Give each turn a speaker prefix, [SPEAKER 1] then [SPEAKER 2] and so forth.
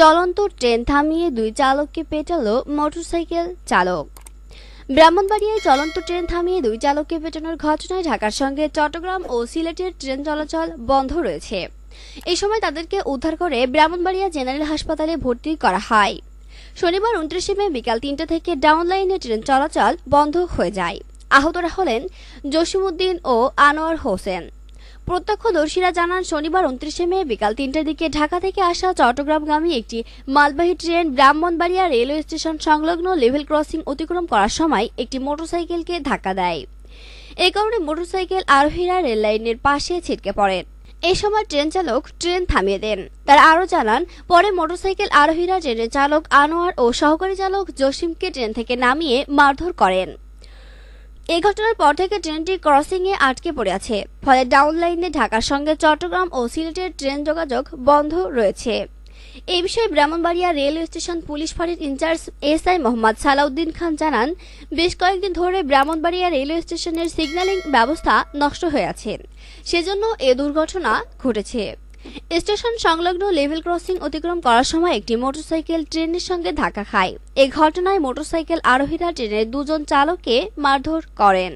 [SPEAKER 1] চলন্ত ট্রেন থামিয়ে দুই চালককে পেটালো মোটরসাইকেল চালক ব্রাহ্মণবাড়িয়ায় চলন্ত ট্রেন থামিয়ে দুই চালককে পেটানোর ঘটনায় ঢাকার সঙ্গে চট্টগ্রাম ও সিলেটের ট্রেন চলাচল বন্ধ রয়েছে এই সময় তাদেরকে উদ্ধার করে ব্রাহ্মণবাড়িয়া জেনারেল হাসপাতালে ভর্তি করা হয় শনিবার উনত্রিশে মে বিকাল তিনটা থেকে ডাউনলাইনে ট্রেন চলাচল বন্ধ হয়ে যায় আহতরা হলেন জসিমুদ্দিন ও আনোয়ার হোসেন প্রত্যক্ষদর্শীরা জানান শনিবার উনত্রিশে মে বিকাল তিনটার দিকে ঢাকা থেকে আসা চট্টগ্রামগামী একটি মালবাহী ট্রেন ব্রাহ্মণবাড়িয়া রেলওয়ে স্টেশন সংলগ্ন লেভেল ক্রসিং অতিক্রম করার সময় একটি মোটরসাইকেলকে ধাক্কা দেয় এ কারণে মোটরসাইকেল আরোহীরা রেললাইনের পাশে ছিটকে পড়েন এ সময় ট্রেন চালক ট্রেন থামিয়ে দেন তারা আরও জানান পরে মোটরসাইকেল আরোহীরা ট্রেনের চালক আনোয়ার ও সহকারী চালক জসিমকে ট্রেন থেকে নামিয়ে মারধর করেন এই ঘটনার পর থেকে ট্রেনটি ক্রসিংয়ে আটকে পড়ে আছে ফলে ডাউন লাইনে ঢাকার সঙ্গে চট্টগ্রাম ও সিলেটের ট্রেন যোগাযোগ বন্ধ রয়েছে এই বিষয়ে ব্রাহ্মণবাড়িয়া রেলওয়ে স্টেশন পুলিশ ফাঁড়ির ইনচার্জ এসআই মোহাম্মদ সালাউদ্দিন খান জানান বেশ কয়েকদিন ধরে ব্রাহ্মণবাড়িয়া রেলওয়ে স্টেশনের সিগন্যালিং ব্যবস্থা নষ্ট হয়ে আছে সেজন্য এ দুর্ঘটনা ঘটেছে স্টেশন সংলগ্ন লেভেল ক্রসিং অতিক্রম করার সময় একটি মোটরসাইকেল ট্রেনের সঙ্গে ধাক্কা খায় এ ঘটনায় মোটরসাইকেল আরোহীরা ট্রেনের দুজন চালককে মারধর করেন